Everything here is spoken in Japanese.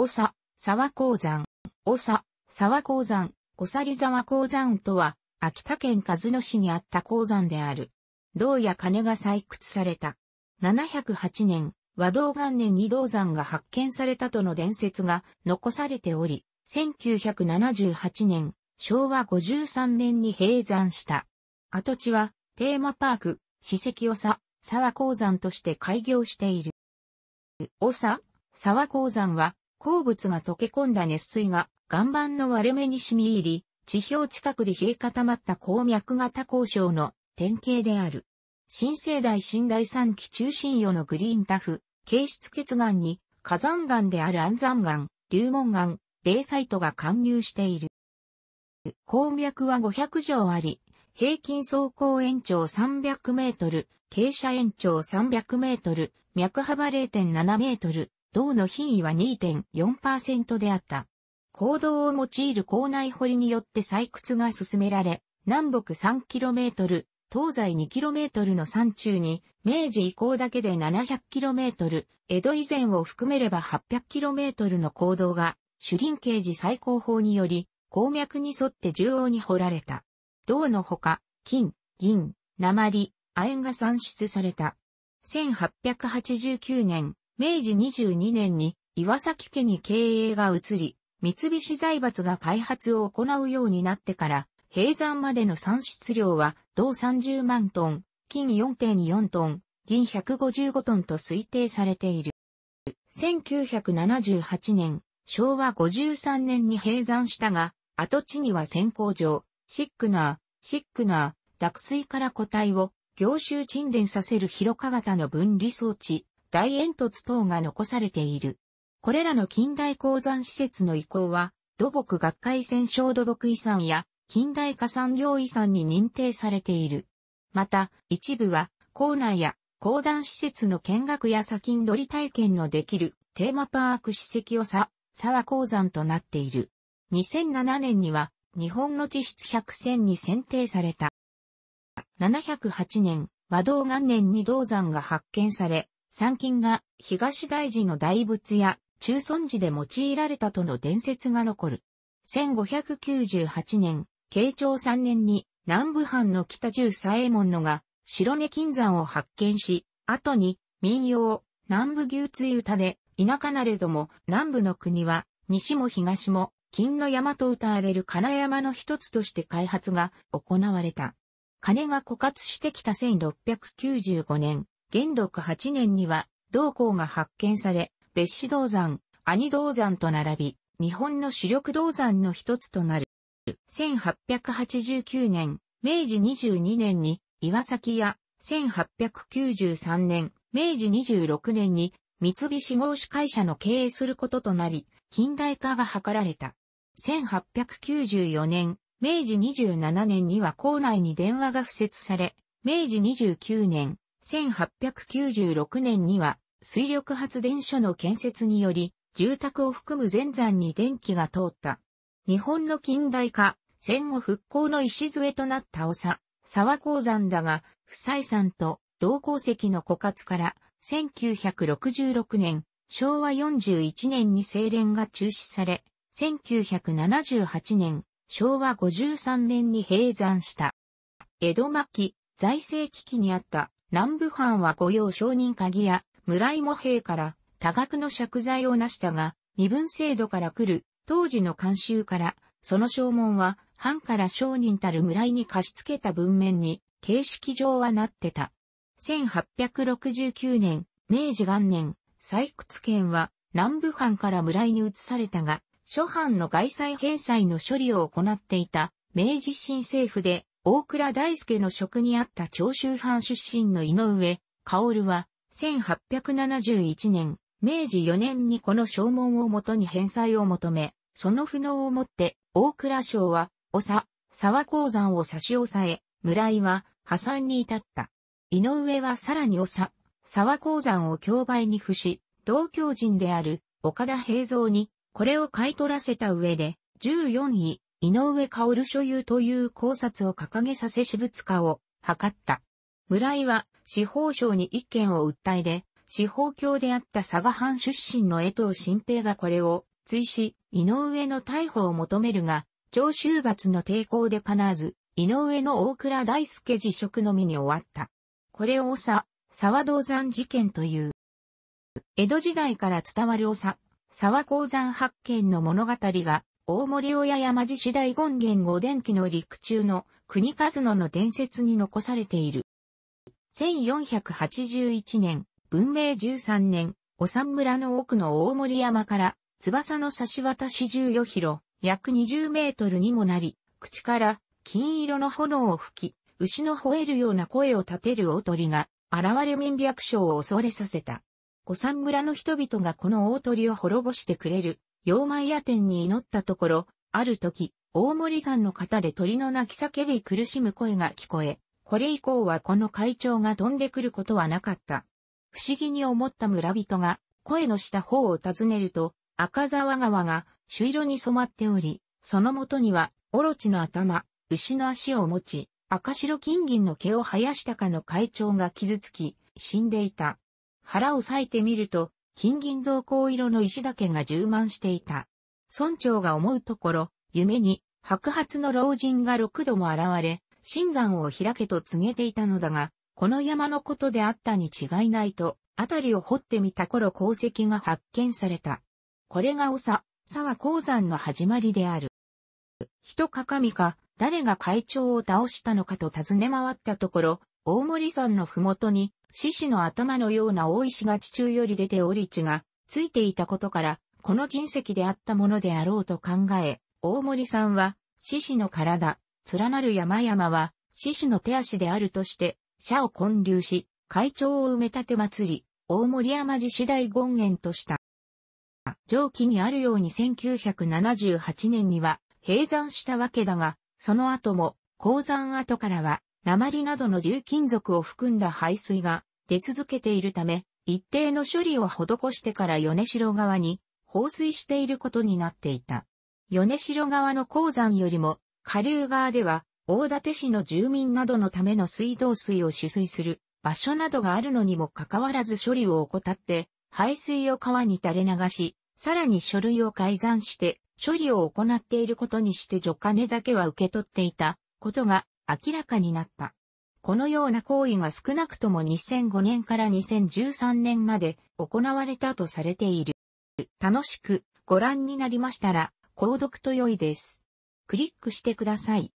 おさ、沢鉱山。おさ、沢鉱山、おさり沢鉱山とは、秋田県和野市にあった鉱山である。銅や金が採掘された。708年、和銅元年に銅山が発見されたとの伝説が残されており、1978年、昭和53年に閉山した。跡地は、テーマパーク、史跡おさ、沢鉱山として開業している。おさ、沢鉱山は、鉱物が溶け込んだ熱水が岩盤の割れ目に染み入り、地表近くで冷え固まった鉱脈型鉱床の典型である。新生代新大三期中心予のグリーンタフ、形質結岩に火山岩である安山岩、流門岩、霊サイトが貫入している。鉱脈は500畳あり、平均走行延長300メートル、傾斜延長300メートル、脈幅0.7メートル、銅の品位は2.4%であった。坑道を用いる坑内掘りによって採掘が進められ、南北 3km、東西 2km の山中に、明治以降だけで 700km、江戸以前を含めれば 800km の坑道が、主林刑事最高法により、鉱脈に沿って縦横に掘られた。銅のほか、金、銀、鉛、亜鉛が産出された。1889年、明治22年に岩崎家に経営が移り、三菱財閥が開発を行うようになってから、閉山までの産出量は同30万トン、金4.4トン、銀155トンと推定されている。1978年、昭和53年に閉山したが、跡地には先行場、シックナー、シックナー、脱水から個体を凝集沈殿させる広化型の分離装置、大煙突等が残されている。これらの近代鉱山施設の移行は、土木学会戦勝土木遺産や近代化産業遺産に認定されている。また、一部は、校内や鉱山施設の見学や砂金取り体験のできるテーマパーク史跡をさ、沢鉱山となっている。2007年には、日本の地質百選に選定された。708年、和道元年に銅山が発見され、参勤が東大寺の大仏や中尊寺で用いられたとの伝説が残る。1598年、慶長3年に南部藩の北十左衛門のが白根金山を発見し、後に民謡南部牛追歌で田舎なれども南部の国は西も東も金の山と歌われる金山の一つとして開発が行われた。金が枯渇してきた1695年、元禄8年には、銅鉱が発見され、別紙銅山、兄銅山と並び、日本の主力銅山の一つとなる。1889年、明治22年に岩崎屋、1893年、明治26年に三菱合資会社の経営することとなり、近代化が図られた。1894年、明治27年には校内に電話が付設され、明治29年、1896年には水力発電所の建設により、住宅を含む全山に電気が通った。日本の近代化、戦後復興の礎となった長、沢鉱山だが、不採山と同鉱石の枯渇から、1966年、昭和41年に精錬が中止され、1978年、昭和53年に閉山した。江戸末期、財政危機にあった南部藩は御用商人鍵や村井も兵から多額の借財を成したが、身分制度から来る当時の慣習から、その証文は藩から商人たる村井に貸し付けた文面に形式上はなってた。1869年、明治元年、採掘権は南部藩から村井に移されたが、諸藩の外債返済の処理を行っていた明治新政府で大倉大輔の職にあった長州藩出身の井上、薫は、1871年、明治4年にこの証文をもとに返済を求め、その不能をもって、大倉省は、おさ、沢鉱山を差し押さえ、村井は、破産に至った。井上はさらにおさ、沢鉱山を競売に付し、同教人である、岡田平蔵に、これを買い取らせた上で、14位、井上薫所有という考察を掲げさせ私物化を図った。村井は司法省に一件を訴えで、司法教であった佐賀藩出身の江藤新平がこれを追し、井上の逮捕を求めるが、長州罰の抵抗で必わず、井上の大倉大輔辞職のみに終わった。これを長、沢銅山事件という。江戸時代から伝わる長、沢鉱山発見の物語が大森親山寺次第権現五電気の陸中の国数野の伝説に残されている。1481年、文明13年、お三村の奥の大森山から翼の差し渡し14キロ、約20メートルにもなり、口から金色の炎を吹き、牛の吠えるような声を立てる大鳥が、現れ民百姓を恐れさせた。お三村の人々がこの大鳥を滅ぼしてくれる、洋前屋店に祈ったところ、ある時、大森山の方で鳥の泣き叫び苦しむ声が聞こえ、これ以降はこの会長が飛んでくることはなかった。不思議に思った村人が、声のした方を訪ねると、赤沢川が朱色に染まっており、その元には、オロチの頭、牛の足を持ち、赤白金銀の毛を生やしたかの会長が傷つき、死んでいた。腹を裂いてみると、金銀銅鉱色の石だけが充満していた。村長が思うところ、夢に白髪の老人が六度も現れ、新山を開けと告げていたのだが、この山のことであったに違いないと、あたりを掘ってみた頃鉱石が発見された。これが長、沢鉱山の始まりである。人かか、誰が会長を倒したのかと尋ね回ったところ、大森山のふもとに、獅子の頭のような大石が地中より出て折り地がついていたことから、この人石であったものであろうと考え、大森さんは、獅子の体、連なる山々は、獅子の手足であるとして、社を混流し、会長を埋め立て祭り、大森山寺次第権現とした。上記にあるように1978年には閉山したわけだが、その後も、鉱山跡からは鉛などの重金属を含んだ排水が出続けているため、一定の処理を施してから米城側に放水していることになっていた。米城側の鉱山よりも、下流側では、大館市の住民などのための水道水を取水する場所などがあるのにもかかわらず処理を怠って、排水を川に垂れ流し、さらに書類を改ざんして、処理を行っていることにして除金だけは受け取っていたことが明らかになった。このような行為が少なくとも2005年から2013年まで行われたとされている。楽しくご覧になりましたら、購読と良いです。クリックしてください。